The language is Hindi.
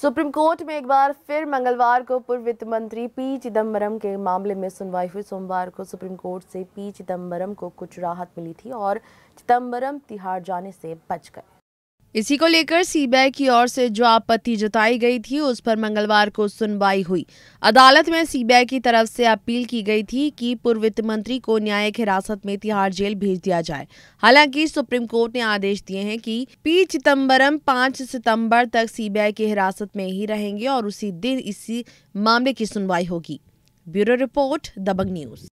सुप्रीम कोर्ट में एक बार फिर मंगलवार को पूर्व वित्त मंत्री पी चिदम्बरम के मामले में सुनवाई हुई सोमवार को सुप्रीम कोर्ट से पी चिदम्बरम को कुछ राहत मिली थी और चिदम्बरम तिहाड़ जाने से बच गए इसी को लेकर सीबीआई की ओर से जो आपत्ति जताई गई थी उस पर मंगलवार को सुनवाई हुई अदालत में सीबीआई की तरफ से अपील की गई थी कि पूर्व वित्त मंत्री को न्यायिक हिरासत में तिहाड़ जेल भेज दिया जाए हालांकि सुप्रीम कोर्ट ने आदेश दिए हैं कि पी चिदम्बरम पांच सितंबर तक सीबीआई की हिरासत में ही रहेंगे और उसी दिन इसी मामले की सुनवाई होगी ब्यूरो रिपोर्ट दबंग न्यूज